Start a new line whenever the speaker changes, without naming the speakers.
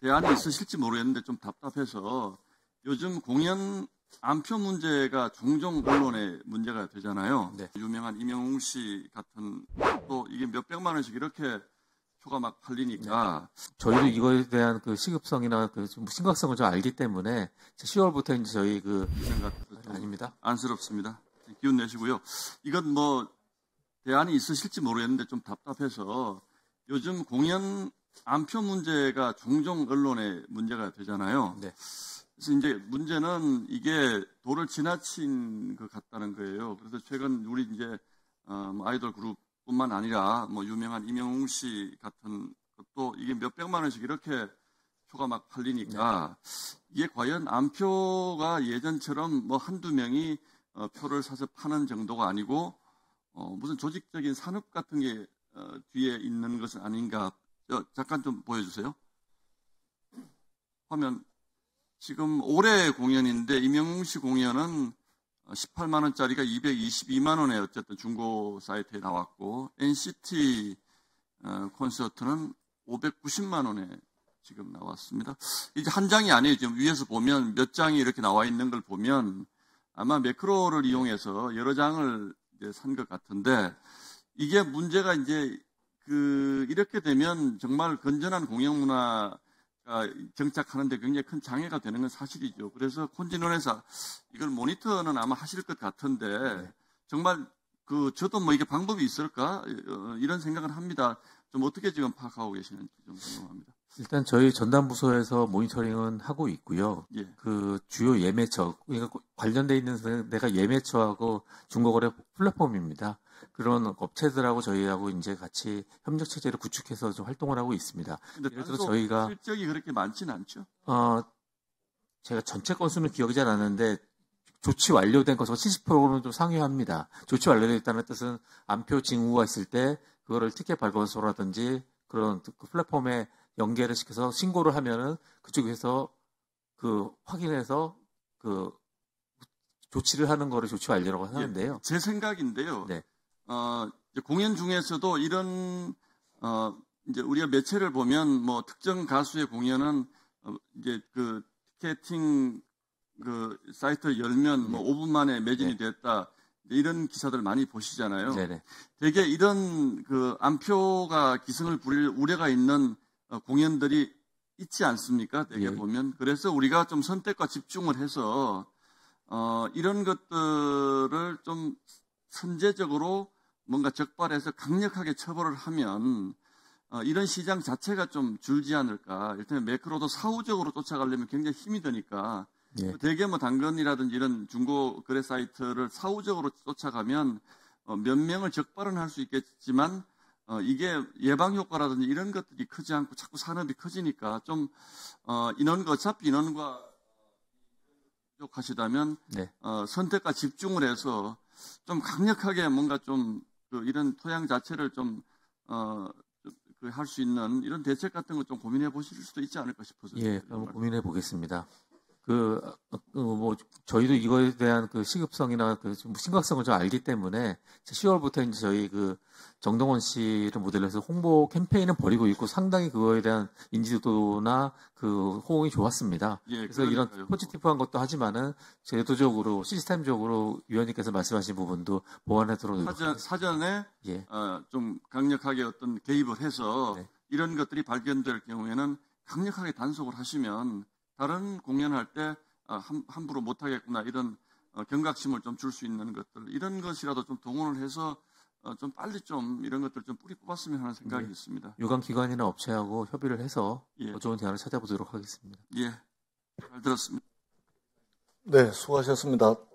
대안이 있으실지 모르겠는데 좀 답답해서 요즘 공연 안표 문제가 종종 언론의 문제가 되잖아요. 네. 유명한 이명웅 씨 같은 또 이게 몇 백만 원씩 이렇게 표가 막 팔리니까 네. 저희도 이거에
대한 그 시급성이나 그 심각성을 좀 알기 때문에 10월부터 이제 저희 그 생각
아닙니다. 안쓰럽습니다. 기운 내시고요. 이건 뭐 대안이 있으실지 모르겠는데 좀 답답해서 요즘 공연 안표 문제가 종종 언론의 문제가 되잖아요. 네. 그래서 이제 문제는 이게 도를 지나친 것 같다는 거예요. 그래서 최근 우리 이제 어, 뭐 아이돌 그룹뿐만 아니라 뭐 유명한 이명웅 씨 같은 것도 이게 몇 백만 원씩 이렇게 표가 막 팔리니까 네. 이게 과연 안표가 예전처럼 뭐 한두 명이 어, 표를 사서 파는 정도가 아니고 어, 무슨 조직적인 산업 같은 게 어, 뒤에 있는 것은 아닌가 잠깐 좀 보여주세요. 화면. 지금 올해 공연인데 이명웅 씨 공연은 18만 원짜리가 222만 원에 어쨌든 중고 사이트에 나왔고 NCT 어, 콘서트는 590만 원에 지금 나왔습니다. 이제 한 장이 아니에요. 지금 위에서 보면 몇 장이 이렇게 나와 있는 걸 보면 아마 매크로를 이용해서 여러 장을 산 것 같은데 이게 문제가 이제 그 이렇게 되면 정말 건전한 공영 문화가 정착하는데 굉장히 큰 장애가 되는 건 사실이죠. 그래서 콘진원에서 이걸 모니터는 아마 하실 것 같은데 네. 정말 그 저도 뭐 이게 방법이 있을까 어, 이런 생각을 합니다. 좀 어떻게 지금 파악하고 계시는지 좀 궁금합니다.
일단 저희 전담 부서에서 모니터링은 하고 있고요. 예. 그 주요 예매처 그러니까 관련돼 있는 내가 예매처하고 중고거래 플랫폼입니다. 그런 업체들하고 저희하고 이제 같이 협력 체제를 구축해서 좀 활동을 하고 있습니다.
예를 들어 저희가 실적이 그렇게 많지는 않죠.
어 제가 전체 건수는 기억이 잘 안 나는데 조치 완료된 건수가 70%는 좀 상회합니다. 조치 완료됐다는 뜻은 안표 징후가 있을 때 그거를 티켓 발권소라든지 그런 그 플랫폼에 연계를 시켜서 신고를 하면은 그쪽에서 그 확인해서 그 조치를 하는 거를 조치 완료라고 예, 하는데요. 예, 제 생각인데요. 네. 어, 공연
중에서도 이런 어, 이제 우리가 매체를 보면 뭐 특정 가수의 공연은 어, 이제 그 티켓팅 그 사이트를 열면 뭐 네. 뭐 5분 만에 매진이 네. 됐다. 이런 기사들 많이 보시잖아요. 네네. 되게 이런 그 안표가 기승을 부릴 우려가 있는 어, 공연들이 있지 않습니까? 대개 예. 보면. 그래서 우리가 좀 선택과 집중을 해서 어, 이런 것들을 좀 선제적으로 뭔가 적발해서 강력하게 처벌을 하면 어, 이런 시장 자체가 좀 줄지 않을까. 일단 매크로도 사후적으로 쫓아가려면 굉장히 힘이 드니까 예. 뭐 대개 뭐 당근이라든지 이런 중고 거래 사이트를 사후적으로 쫓아가면 어, 몇 명을 적발은 할 수 있겠지만 어, 이게 예방 효과라든지 이런 것들이 크지 않고 자꾸 산업이 커지니까 좀 어, 인원과 어차피 인원과 부족하시다면 네. 어, 선택과 집중을 해서 좀 강력하게 뭔가 좀그 이런 토양 자체를 좀 어, 그 할 수 있는 이런 대책 같은 걸 좀 고민해 보실 수도 있지 않을까 싶어서
예, 한번 고민해 보겠습니다. 그, 그, 뭐, 저희도 이거에 대한 그 시급성이나 그 심각성을 좀 알기 때문에 10월부터 이제 저희 그 정동원 씨를 모델로 해서 홍보 캠페인을 벌이고 있고 상당히 그거에 대한 인지도나 그 호응이 좋았습니다. 예, 그래서 그러니까요. 이런 포지티브한 것도 하지만은 제도적으로 시스템적으로 위원님께서 말씀하신 부분도 보완하도록
사전, 사전에 예. 어, 좀 강력하게 어떤 개입을 해서 네. 이런 것들이 발견될 경우에는 강력하게 단속을 하시면 다른 공연할 때 아, 함, 부로 못하겠구나 이런 어, 경각심을 좀 줄 수 있는 것들 이런 것이라도 좀 동원을 해서 어, 좀 빨리 좀 이런 것들 좀 뿌리 뽑았으면 하는 생각이 네. 있습니다.
요강 기관이나 업체하고 협의를 해서 예. 좋은 대안을 찾아보도록 하겠습니다.
예, 잘 들었습니다. 네, 수고하셨습니다.